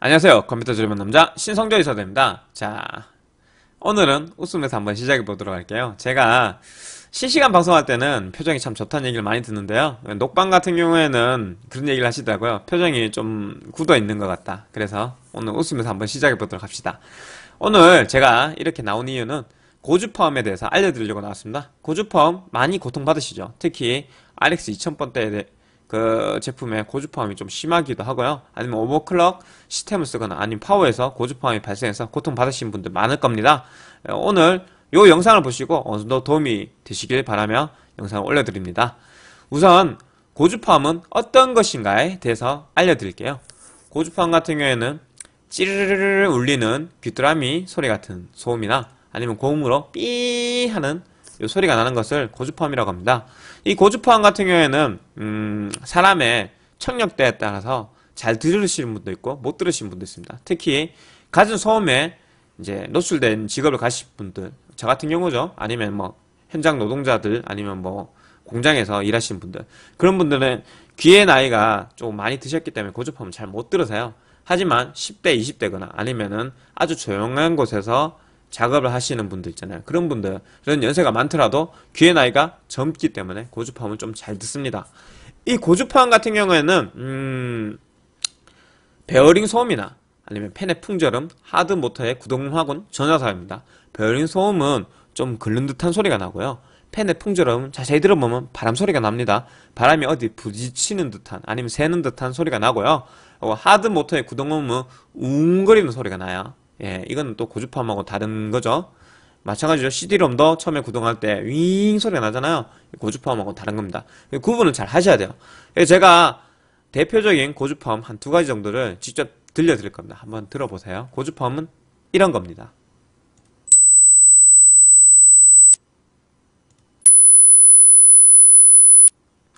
안녕하세요 컴퓨터 조리 남자 신성조 이사대입니다 자 오늘은 웃음에서 한번 시작해 보도록 할게요 제가 실시간 방송할 때는 표정이 참 좋다는 얘기를 많이 듣는데요 녹방 같은 경우에는 그런 얘기를 하시더라고요 표정이 좀 굳어 있는 것 같다 그래서 오늘 웃음에서 한번 시작해 보도록 합시다 오늘 제가 이렇게 나온 이유는 고주펌에 대해서 알려드리려고 나왔습니다 고주펌 많이 고통받으시죠 특히 RX 2000번대에 그 제품의 고주파음이 좀 심하기도 하고요. 아니면 오버클럭 시스템을 쓰거나 아니면 파워에서 고주파음이 발생해서 고통받으신 분들 많을 겁니다. 예, 오늘 이 영상을 보시고 어느 정도 도움이 되시길 바라며 영상을 올려드립니다. 우선 고주파음은 어떤 것인가에 대해서 알려드릴게요. 고주파음 같은 경우에는 찌르르르 울리는 귀뚜라미 소리 같은 소음이나 아니면 고음으로 삐 하는 요 소리가 나는 것을 고주파음이라고 합니다. 이 고주파음 같은 경우에는 음, 사람의 청력대에 따라서 잘 들으시는 분도 있고 못 들으시는 분도 있습니다. 특히 가진 소음에 이제 노출된 직업을 가실 분들 저 같은 경우죠. 아니면 뭐 현장 노동자들 아니면 뭐 공장에서 일하시는 분들 그런 분들은 귀의 나이가 좀 많이 드셨기 때문에 고주파음을 잘못 들으세요. 하지만 10대, 20대거나 아니면은 아주 조용한 곳에서 작업을 하시는 분들 있잖아요. 그런 분들은 연세가 많더라도 귀의 나이가 젊기 때문에 고주파음을 좀 잘 듣습니다. 이 고주파음 같은 경우에는 음, 베어링 소음이나 아니면 팬의 풍절음, 하드 모터의 구동음하고 전혀 사입니다 베어링 소음은 좀 긁는 듯한 소리가 나고요. 팬의풍절음 자세히 들어보면 바람 소리가 납니다. 바람이 어디 부딪히는 듯한 아니면 새는 듯한 소리가 나고요. 어, 하드 모터의 구동음은 웅거리는 소리가 나요. 예, 이건 또 고주파음하고 다른 거죠. 마찬가지죠 CD롬도 처음에 구동할 때 윙 소리가 나잖아요. 고주파음하고 다른 겁니다. 구분을 잘 하셔야 돼요. 제가 대표적인 고주파음 한 두 가지 정도를 직접 들려드릴 겁니다. 한번 들어보세요. 고주파음은 이런 겁니다.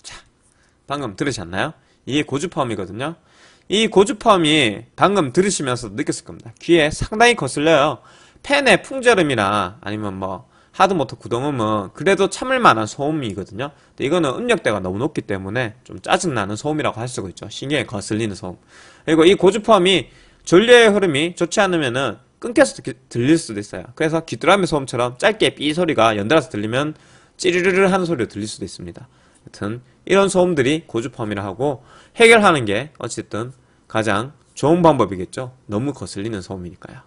자, 방금 들으셨나요? 이게 고주파음이거든요. 이 고주파음이 방금 들으시면서 느꼈을 겁니다. 귀에 상당히 거슬려요. 팬의 풍절음이나 아니면 뭐 하드모터 구동음은 그래도 참을 만한 소음이거든요. 근데 이거는 음역대가 너무 높기 때문에 좀 짜증나는 소음이라고 할 수가 있죠. 신경에 거슬리는 소음. 그리고 이 고주파음이 전류의 흐름이 좋지 않으면은 끊겨서 들릴 수도 있어요. 그래서 귀뚜라미 소음처럼 짧게 삐 소리가 연달아서 들리면 찌르르르 하는 소리로 들릴 수도 있습니다. 여튼 이런 소음들이 고주파음이라 하고 해결하는 게 어쨌든 가장 좋은 방법이겠죠. 너무 거슬리는 소음이니까요.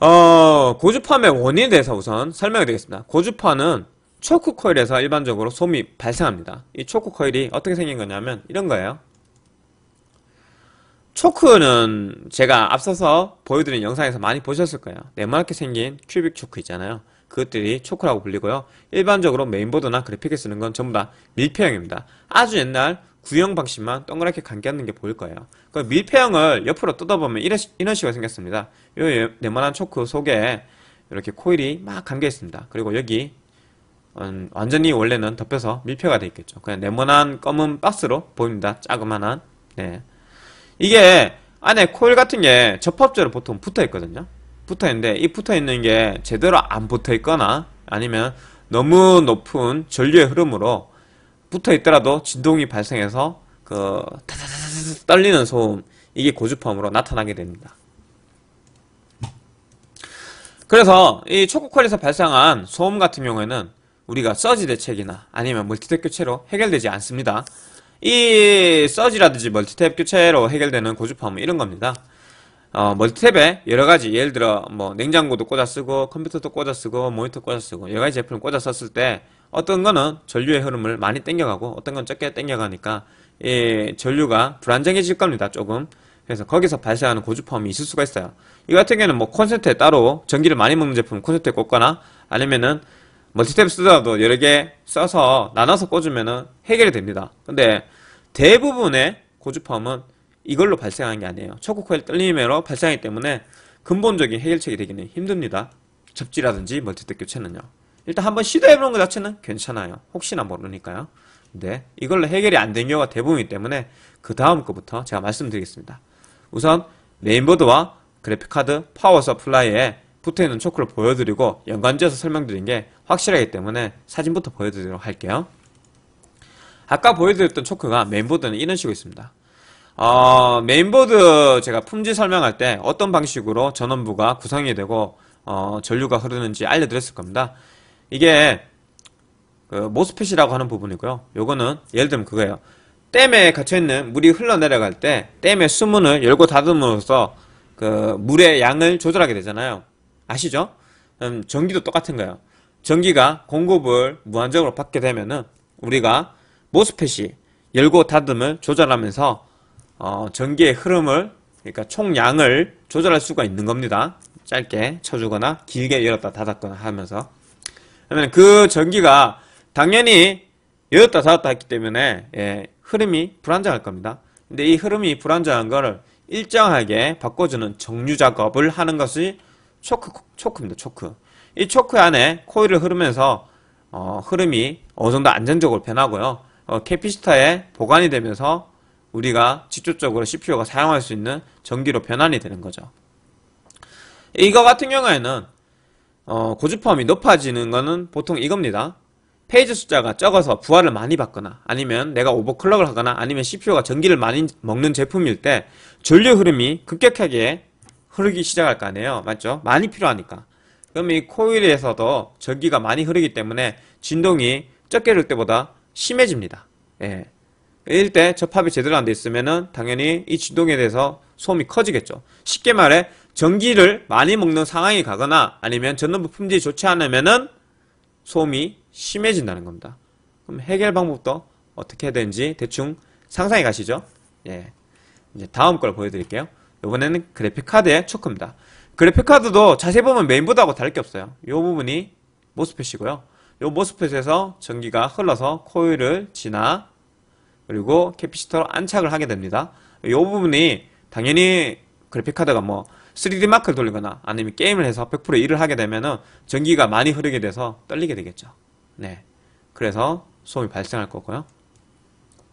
어, 고주파의 원인에 대해서 우선 설명해드리겠습니다 고주파는 초크 코일에서 일반적으로 소음이 발생합니다. 이 초크 코일이 어떻게 생긴 거냐면 이런 거예요. 초크는 제가 앞서서 보여드린 영상에서 많이 보셨을 거예요. 네모나게 생긴 큐빅 초크 있잖아요. 그것들이 초크라고 불리고요. 일반적으로 메인보드나 그래픽에 쓰는 건 전부 다 밀폐형입니다. 아주 옛날 구형 방식만 동그랗게 감겨있는게 보일 거예요. 그 밀폐형을 옆으로 뜯어보면 이런, 이런 식으로 생겼습니다. 요 네모난 초크 속에 이렇게 코일이 막 감겨 있습니다. 그리고 여기 완전히 원래는 덮여서 밀폐가 되어 있겠죠. 그냥 네모난 검은 박스로 보입니다. 자그만한. 네. 이게 안에 코일 같은 게 접합제로 보통 붙어 있거든요. 붙어 있는데 이 붙어 있는 게 제대로 안 붙어 있거나 아니면 너무 높은 전류의 흐름으로 붙어 있더라도 진동이 발생해서 그 떨리는 소음 이게 고주파음으로 나타나게 됩니다. 그래서 이 초코콜에서 발생한 소음 같은 경우에는 우리가 서지 대책이나 아니면 멀티탭 교체로 해결되지 않습니다. 이 서지라든지 멀티탭 교체로 해결되는 고주파음 이런 겁니다. 어, 멀티탭에 여러 가지 예를 들어 뭐 냉장고도 꽂아 쓰고 컴퓨터도 꽂아 쓰고 모니터 꽂아 쓰고 여러 가지 제품을 꽂아 썼을 때 어떤 거는 전류의 흐름을 많이 땡겨가고 어떤 건 적게 땡겨가니까 이 전류가 불안정해질 겁니다 조금 그래서 거기서 발생하는 고주파음이 있을 수가 있어요 이 같은 경우는 뭐 콘센트에 따로 전기를 많이 먹는 제품 콘센트에 꽂거나 아니면은 멀티탭 쓰더라도 여러 개 써서 나눠서 꽂으면은 해결이 됩니다 근데 대부분의 고주파음은 이걸로 발생한 게 아니에요. 초코 코일 떨림으로 발생하기 때문에 근본적인 해결책이 되기는 힘듭니다. 접지라든지 멀티뜻 뭐 교체는요. 일단 한번 시도해보는 것 자체는 괜찮아요. 혹시나 모르니까요. 근데 이걸로 해결이 안 된 경우가 대부분이기 때문에 그 다음 거부터 제가 말씀드리겠습니다. 우선 메인보드와 그래픽카드 파워 서플라이에 붙어있는 초크를 보여드리고 연관지어서 설명드린 게 확실하기 때문에 사진부터 보여드리도록 할게요. 아까 보여드렸던 초크가 메인보드는 이런 식으로 있습니다. 어, 메인보드 제가 품질 설명할 때 어떤 방식으로 전원부가 구성이 되고 어, 전류가 흐르는지 알려드렸을 겁니다. 이게 그 모스펫이라고 하는 부분이고요. 요거는 예를 들면 그거예요. 댐에 갇혀있는 물이 흘러내려갈 때 댐의 수문을 열고 닫음으로써 그 물의 양을 조절하게 되잖아요. 아시죠? 음, 전기도 똑같은 거예요. 전기가 공급을 무한적으로 받게 되면은 우리가 모스펫이 열고 닫음을 조절하면서 어, 전기의 흐름을 그러니까 총량을 조절할 수가 있는 겁니다. 짧게 쳐주거나 길게 열었다 닫았거나 하면서 그러면 그 전기가 당연히 열었다 닫았다 했기 때문에 예, 흐름이 불안정할 겁니다. 근데 이 흐름이 불안정한 거를 일정하게 바꿔주는 정류 작업을 하는 것이 초크, 초크입니다. 초크. 이 초크 안에 코일을 흐르면서 어, 흐름이 어느 정도 안정적으로 변하고요. 어, 캐피시터에 보관이 되면서 우리가 직접적으로 CPU가 사용할 수 있는 전기로 변환이 되는 거죠. 이거 같은 경우에는 어, 고주파음이 높아지는 것은 보통 이겁니다. 페이지 숫자가 적어서 부하를 많이 받거나 아니면 내가 오버클럭을 하거나 아니면 CPU가 전기를 많이 먹는 제품일 때 전류 흐름이 급격하게 흐르기 시작할 거 아니에요. 맞죠? 많이 필요하니까. 그럼이 코일에서도 전기가 많이 흐르기 때문에 진동이 적게 흐 때보다 심해집니다. 예. 일대 접합이 제대로 안 돼 있으면은 당연히 이 진동에 대해서 소음이 커지겠죠. 쉽게 말해 전기를 많이 먹는 상황이 가거나 아니면 전원부 품질이 좋지 않으면은 소음이 심해진다는 겁니다. 그럼 해결 방법도 어떻게 해야 되는지 대충 상상해 가시죠. 예. 이제 다음 걸 보여드릴게요. 이번에는 그래픽카드의 초크입니다. 그래픽카드도 자세히 보면 메인보드하고 다를 게 없어요. 이 부분이 모스펫이고요. 이 모스펫에서 전기가 흘러서 코일을 지나 그리고 캐피시터로 안착을 하게 됩니다. 이 부분이 당연히 그래픽카드가 뭐 3D 마크를 돌리거나 아니면 게임을 해서 100% 일을 하게 되면은 전기가 많이 흐르게 돼서 떨리게 되겠죠. 네. 그래서 소음이 발생할 거고요.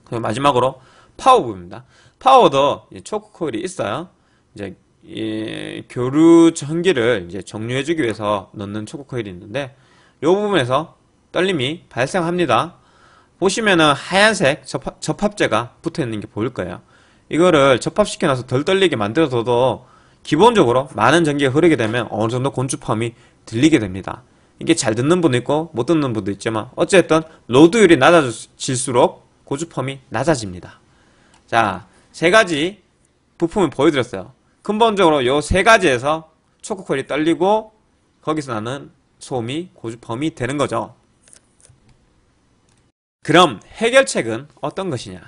그리고 마지막으로 파워 부분입니다. 파워도 초크 코일이 있어요. 이제 이 교류 전기를 이제 정류해주기 위해서 넣는 초크 코일이 있는데 이 부분에서 떨림이 발생합니다. 보시면은 하얀색 접합, 제가 붙어있는 게 보일 거예요. 이거를 접합시켜놔서 덜 떨리게 만들어둬도 기본적으로 많은 전기가 흐르게 되면 어느 정도 곤주펌이 들리게 됩니다. 이게 잘 듣는 분도 있고 못 듣는 분도 있지만 어쨌든 로드율이 낮아질수록 고주펌이 낮아집니다. 자, 세 가지 부품을 보여드렸어요. 근본적으로 요 세 가지에서 초코콜이 떨리고 거기서 나는 소음이 고주펌이 되는 거죠. 그럼 해결책은 어떤 것이냐?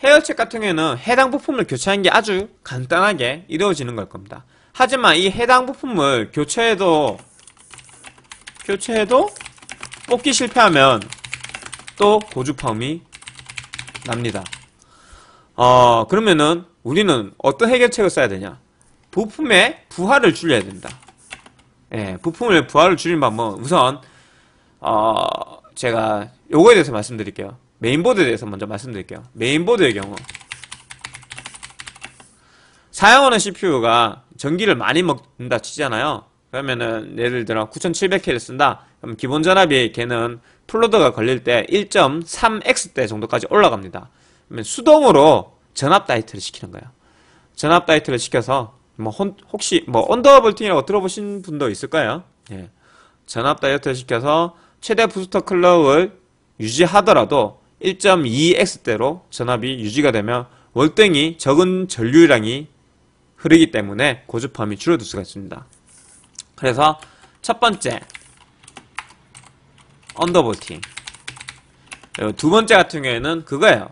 해결책 같은 경우에는 해당 부품을 교체하는 게 아주 간단하게 이루어지는 걸 겁니다. 하지만 이 해당 부품을 교체해도 교체해도 뽑기 실패하면 또 고주파음이 납니다. 어, 그러면은 우리는 어떤 해결책을 써야 되냐? 부품에 부하를 줄여야 된다. 예, 부품의 부하를 줄인 방법은 뭐 우선 어, 제가 요거에 대해서 말씀드릴게요. 메인보드에 대해서 먼저 말씀드릴게요. 메인보드의 경우 사용하는 CPU가 전기를 많이 먹는다 치잖아요. 그러면은 예를 들어 9700K를 쓴다. 그럼 기본 전압이 걔는 플로더가 걸릴 때 1.3x대 정도까지 올라갑니다. 그러면 수동으로 전압 다이트를 시키는 거예요. 전압 다이트를 시켜서 뭐 혼, 혹시 뭐 언더볼팅이라고 들어보신 분도 있을까요? 예. 전압 다이어트를 시켜서 최대 부스터 클럭을 유지하더라도 1.2x대로 전압이 유지가 되면 월등히 적은 전류량이 흐르기 때문에 고주파음이 줄어들 수가 있습니다. 그래서 첫 번째 언더볼팅 두 번째 같은 경우에는 그거예요.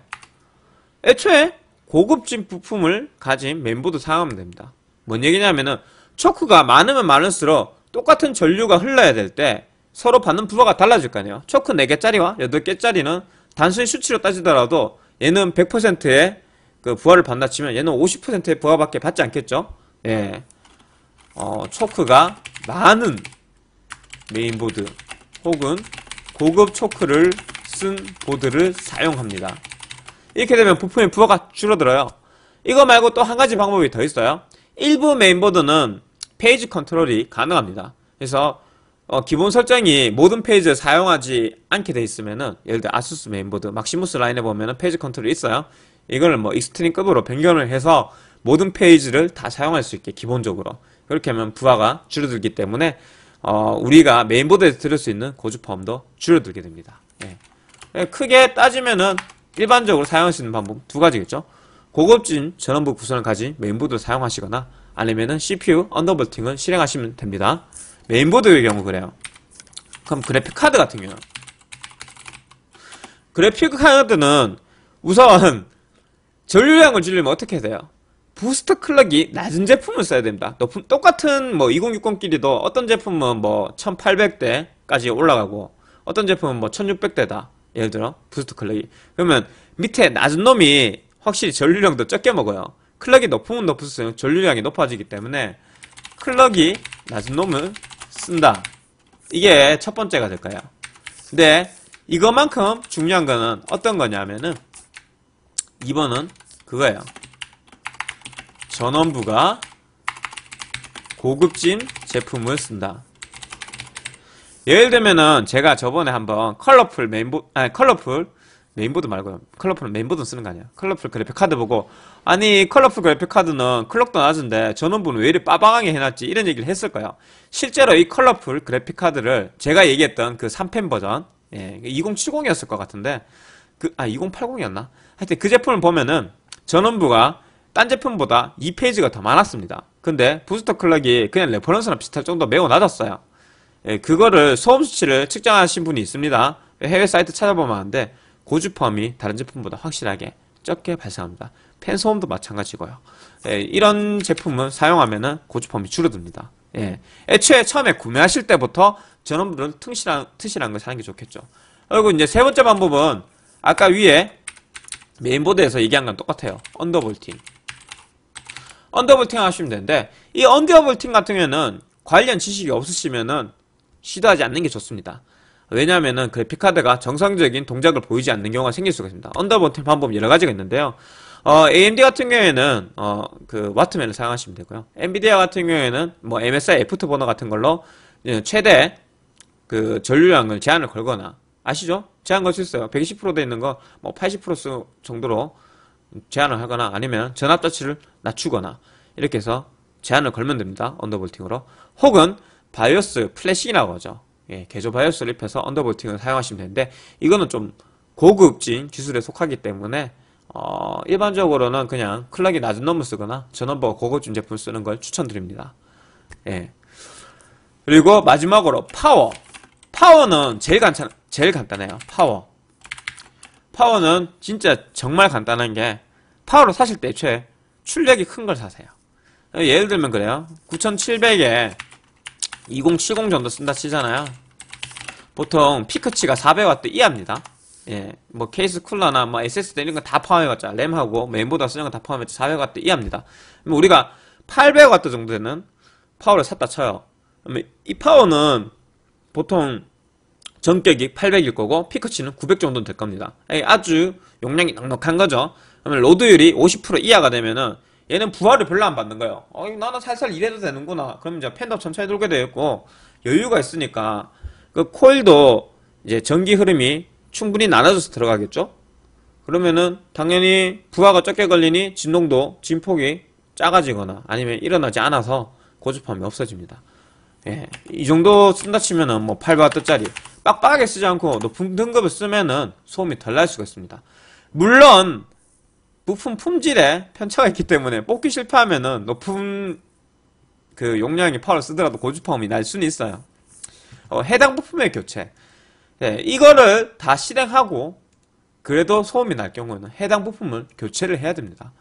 애초에 고급진 부품을 가진 멤버도 사용하면 됩니다. 뭔 얘기냐면은 초크가 많으면 많을수록 똑같은 전류가 흘러야 될때 서로 받는 부하가 달라질 거 아니에요. 초크 4개짜리와 8개짜리는 단순히 수치로 따지더라도 얘는 100%의 그 부하를 받나 치면 얘는 50%의 부하밖에 받지 않겠죠. 예. 어, 초크가 많은 메인보드 혹은 고급 초크를 쓴 보드를 사용합니다. 이렇게 되면 부품의 부하가 줄어들어요. 이거 말고 또 한 가지 방법이 더 있어요. 일부 메인보드는 페이지 컨트롤이 가능합니다. 그래서 어, 기본 설정이 모든 페이지를 사용하지 않게 돼 있으면은 예를 들어 아수스 메인보드, 막시무스 라인에 보면은 페이지 컨트롤이 있어요. 이걸뭐 익스트림급으로 변경을 해서 모든 페이지를 다 사용할 수 있게 기본적으로 그렇게 하면 부하가 줄어들기 때문에 어, 우리가 메인보드에서 들을 수 있는 고주파음도 줄어들게 됩니다. 예. 예. 크게 따지면은 일반적으로 사용할 수 있는 방법 두 가지겠죠. 고급진 전원부 구성을 가진 메인보드를 사용하시거나 아니면은 CPU 언더볼팅을 실행하시면 됩니다. 메인보드의 경우 그래요. 그럼 그래픽카드 같은 경우 는 그래픽카드는 우선 전류량을 줄이면 어떻게 돼요? 부스트 클럭이 낮은 제품을 써야 됩니다. 높은, 똑같은 뭐 2060끼리도 어떤 제품은 뭐 1800대까지 올라가고 어떤 제품은 뭐 1600대다. 예를 들어 부스트 클럭이. 그러면 밑에 낮은 놈이 확실히 전류량도 적게 먹어요. 클럭이 높으면 높을수록 전류량이 높아지기 때문에 클럭이 낮은 놈은 쓴다. 이게 첫 번째가 될까요 근데 이거만큼 중요한 거는 어떤 거냐면은 2번은 그거예요. 전원부가 고급진 제품을 쓴다. 예를 들면은 제가 저번에 한번 컬러풀 메인보 아니 컬러풀 메인보드 말고요. 컬러풀은 메인보드 쓰는 거 아니야. 컬러풀 그래픽 카드 보고 아니 컬러풀 그래픽 카드는 클럭도 낮은데 전원부는 왜 이리 빠방하게 해놨지 이런 얘기를 했을 거예요. 실제로 이 컬러풀 그래픽 카드를 제가 얘기했던 그 3펜 버전 예, 2070이었을 것 같은데 그아 2080이었나? 하여튼 그 제품을 보면은 전원부가 딴 제품보다 2페이지가 더 많았습니다. 근데 부스터 클럭이 그냥 레퍼런스랑 비슷할 정도 매우 낮았어요. 예, 그거를 소음 수치를 측정하신 분이 있습니다. 해외 사이트 찾아보면 아는데 고주펌이 다른 제품보다 확실하게 적게 발생합니다. 펜 소음도 마찬가지고요. 예, 이런 제품은 사용하면은 고주펌이 줄어듭니다. 예. 애초에 처음에 구매하실 때부터 전원부들은 튼실한, 튼실한 걸 사는 게 좋겠죠. 그리고 이제 세 번째 방법은 아까 위에 메인보드에서 얘기한 건 똑같아요. 언더볼팅. 언더볼팅 하시면 되는데 이 언더볼팅 같은 경우에는 관련 지식이 없으시면은 시도하지 않는 게 좋습니다. 왜냐하면 그래픽카드가 정상적인 동작을 보이지 않는 경우가 생길 수가 있습니다. 언더버팅 방법 여러 가지가 있는데요. 어, AMD 같은 경우에는 어, 그 와트맨을 사용하시면 되고요. 엔비디아 같은 경우에는 뭐 MSI 애프터 버너 같은 걸로 예, 최대 그 전류량을 제한을 걸거나 아시죠? 제한 걸 수 있어요. 120%돼 있는 거 뭐 80% 정도로 제한을 하거나 아니면 전압 자체를 낮추거나 이렇게 해서 제한을 걸면 됩니다. 언더볼팅으로. 혹은 바이오스 플래시라고 하죠. 예, 개조 바이오스를 입혀서 언더볼팅을 사용하시면 되는데 이거는 좀 고급진 기술에 속하기 때문에 어, 일반적으로는 그냥 클럭이 낮은 놈을 쓰거나 전원버가 고급진 제품 쓰는 걸 추천드립니다. 예. 그리고 마지막으로 파워. 파워는 제일 간단, 제일 간단해요. 파워. 파워는 진짜 정말 간단한 게 파워로 사실 때 애초에 출력이 큰 걸 사세요. 예를 들면 그래요. 9700에 2070 정도 쓴다 치잖아요. 보통 피크치가 4 0 0와트 이하입니다. 예, 뭐 케이스 쿨러나 뭐 SSD 이런 거 다 포함해봤자 램하고 멤보다 쓰는 거 다 포함해봤자 4 0 0와트 이하입니다. 그럼 우리가 8 0 0와트 정도 되는 파워를 샀다 쳐요. 그러면 이 파워는 보통 전격이 800일 거고 피크치는 900 정도는 될 겁니다. 아주 용량이 넉넉한 거죠. 그러면 로드율이 50% 이하가 되면은 얘는 부하를 별로 안 받는 거예요. 어, 나는 살살 일해도 되는구나. 그럼 이제 팬더 천천히 돌게 되었고, 여유가 있으니까, 그 코일도 이제 전기 흐름이 충분히 나눠져서 들어가겠죠? 그러면은 당연히 부하가 적게 걸리니 진동도 진폭이 작아지거나 아니면 일어나지 않아서 고집함이 없어집니다. 예. 이 정도 쓴다 치면은 뭐 8바트짜리 빡빡하게 쓰지 않고 높은 등급을 쓰면은 소음이 덜 날 수가 있습니다. 물론 부품 품질에 편차가 있기 때문에 뽑기 실패하면은 높은 그 용량의 파워를 쓰더라도 고주파음이 날 수는 있어요. 어, 해당 부품의 교체. 네, 이거를 다 실행하고 그래도 소음이 날 경우에는 해당 부품을 교체를 해야 됩니다.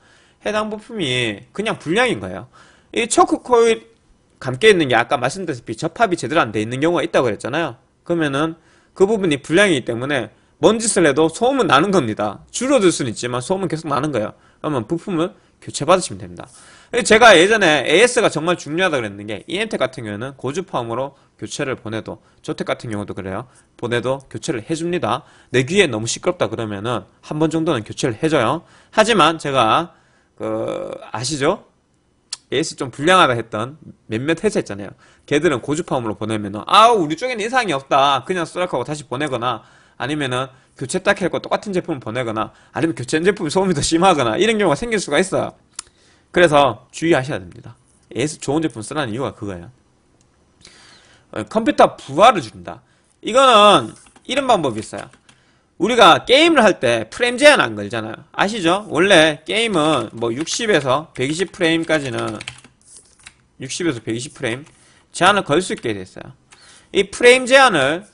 해당 부품이 그냥 불량인 거예요. 이 초크 코일 감겨 있는 게 아까 말씀드렸듯이 접합이 제대로 안 돼 있는 경우가 있다고 그랬잖아요. 그러면은 그 부분이 불량이기 때문에 뭔 짓을 해도 소음은 나는 겁니다. 줄어들 수는 있지만 소음은 계속 나는 거예요. 그러면 부품을 교체받으시면 됩니다. 제가 예전에 AS가 정말 중요하다고 그랬는 게 e m t 같은 경우에는 고주파음으로 교체를 보내도 저택 같은 경우도 그래요. 보내도 교체를 해줍니다. 내 귀에 너무 시끄럽다 그러면은 한 번 정도는 교체를 해줘요. 하지만 제가 그 아시죠? AS 좀 불량하다 했던 몇몇 회사 있잖아요. 걔들은 고주파음으로 보내면은 아 우리 쪽에는 이상이 없다. 그냥 수락하고 다시 보내거나 아니면은 교체 딱 했고 똑같은 제품 을 보내거나 아니면 교체한 제품 이 소음이 더 심하거나 이런 경우가 생길 수가 있어요. 그래서 주의하셔야 됩니다. AS 좋은 제품 쓰라는 이유가 그거예요. 어, 컴퓨터 부하를 줄인다. 이거는 이런 방법이 있어요. 우리가 게임을 할 때 프레임 제한 안 걸잖아요. 아시죠? 원래 게임은 뭐 60에서 120프레임까지는 60에서 120프레임 제한을 걸 수 있게 됐어요. 이 프레임 제한을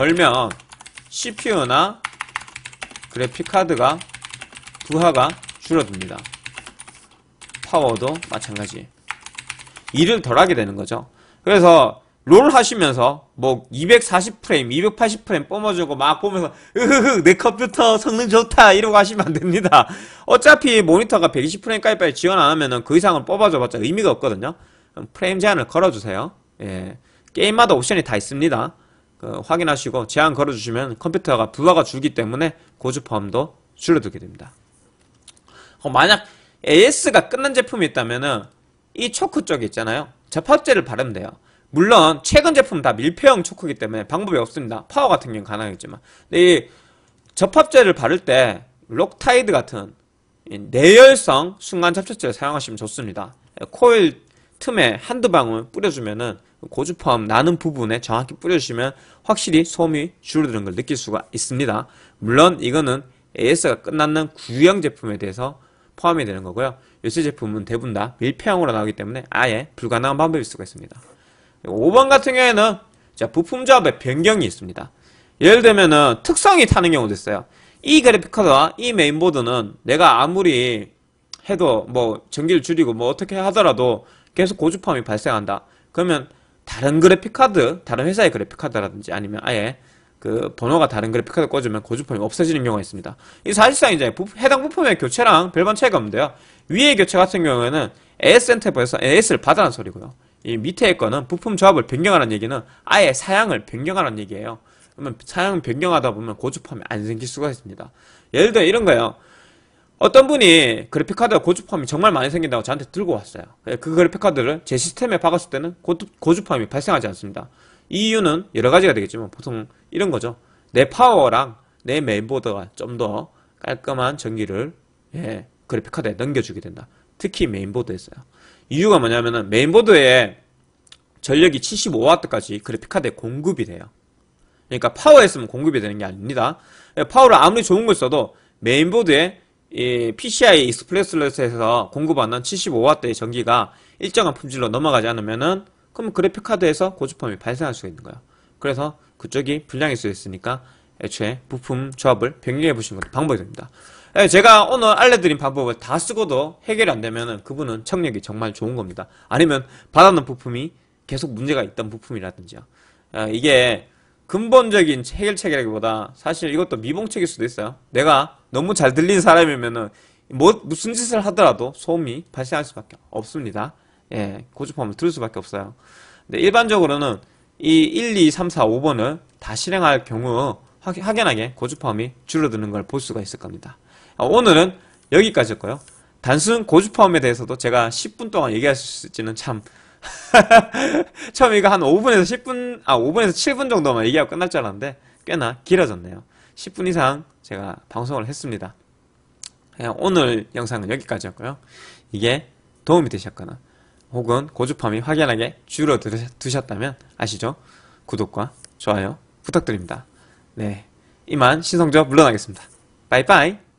걸면 CPU나 그래픽카드가 부하가 줄어듭니다. 파워도 마찬가지. 일을 덜 하게 되는 거죠. 그래서 롤 하시면서 뭐 240프레임, 280프레임 뿜어주고 막 보면서 으흐흐 내 컴퓨터 성능 좋다 이러고 하시면 안 됩니다. 어차피 모니터가 120프레임까지 지원 안 하면은 그 이상은 뽑아줘봤자 의미가 없거든요. 프레임 제한을 걸어주세요. 예. 게임마다 옵션이 다 있습니다. 그 확인하시고 제한 걸어주시면 컴퓨터가 부하가 주기 때문에 고주파음도 줄어들게 됩니다. 어, 만약 AS가 끝난 제품이 있다면은 이 초크 쪽에 있잖아요. 접합제를 바르면 돼요. 물론 최근 제품 다 밀폐형 초크이기 때문에 방법이 없습니다. 파워 같은 경우는 가능하겠지만. 근데 이 접합제를 바를 때 록타이드 같은 내열성 순간 접촉제를 사용하시면 좋습니다. 코일 틈에 한두 방울 뿌려주면은 고주파음 나는 부분에 정확히 뿌려주시면 확실히 소음이 줄어드는 걸 느낄 수가 있습니다. 물론 이거는 AS가 끝났는 구형 제품에 대해서 포함이 되는 거고요. 요새 제품은 대부분 다 밀폐형으로 나오기 때문에 아예 불가능한 방법일 수가 있습니다. 5번 같은 경우에는 자 부품 조합의 변경이 있습니다. 예를 들면은 특성이 타는 경우도 있어요. 이 그래픽 카드와 이 메인보드는 내가 아무리 해도 뭐 전기를 줄이고 뭐 어떻게 하더라도 계속 고주파음이 발생한다. 그러면 다른 그래픽카드, 다른 회사의 그래픽카드라든지 아니면 아예 그 번호가 다른 그래픽카드 꽂으면 고주파음이 없어지는 경우가 있습니다. 이 사실상 이제 해당 부품의 교체랑 별반 차이가 없는데요. 위의 교체 같은 경우에는 AS 센터에서 AS를 받아라는 소리고요. 이 밑에 거는 부품 조합을 변경하라는 얘기는 아예 사양을 변경하라는 얘기예요. 그러면 사양 변경하다 보면 고주파음이 안 생길 수가 있습니다. 예를 들어 이런 거예요. 어떤 분이 그래픽카드가 고주파음이 정말 많이 생긴다고 저한테 들고 왔어요. 예, 그 그래픽카드를 제 시스템에 박았을 때는 고주, 파음이 발생하지 않습니다. 이유는 여러 가지가 되겠지만 보통 이런 거죠. 내 파워랑 내 메인보드가 좀 더 깔끔한 전기를 예, 그래픽카드에 넘겨주게 된다. 특히 메인보드에서요. 이유가 뭐냐면은 메인보드에 전력이 75W까지 그래픽카드에 공급이 돼요. 그러니까 파워에 쓰면 공급이 되는 게 아닙니다. 예, 파워를 아무리 좋은 걸 써도 메인보드에 이 PCI 익스플레스러스에서 공급받는 75W의 전기가 일정한 품질로 넘어가지 않으면은 그럼 그래픽 카드에서 고주파음이 발생할 수가 있는 거예요. 그래서 그쪽이 불량일 수 있으니까 애초에 부품 조합을 변경해 보시는 것도 방법이 됩니다. 예, 제가 오늘 알려드린 방법을 다 쓰고도 해결이 안 되면은 그분은 청력이 정말 좋은 겁니다. 아니면 받아놓은 부품이 계속 문제가 있던 부품이라든지요. 아, 이게 근본적인 해결책이라기보다 사실 이것도 미봉책일 수도 있어요. 내가 너무 잘 들린 사람이면은 뭐 무슨 짓을 하더라도 소음이 발생할 수밖에 없습니다. 예, 고주파음을 들을 수밖에 없어요. 근데 일반적으로는 이 1, 2, 3, 4, 5번을 다 실행할 경우 확연하게 고주파음이 줄어드는 걸 볼 수가 있을 겁니다. 아, 오늘은 여기까지였고요. 단순 고주파음에 대해서도 제가 10분 동안 얘기할 수 있을지는 참 처음 이거 한 5분에서 10분, 아 5분에서 7분 정도만 얘기하고 끝날 줄 알았는데 꽤나 길어졌네요. 10분 이상 제가 방송을 했습니다. 그냥 예, 오늘 영상은 여기까지였고요. 이게 도움이 되셨거나 혹은 고주파이 확연하게 줄어드셨다면 아시죠? 구독과 좋아요 부탁드립니다. 네, 이만 신성조 물러나겠습니다. 바이바이!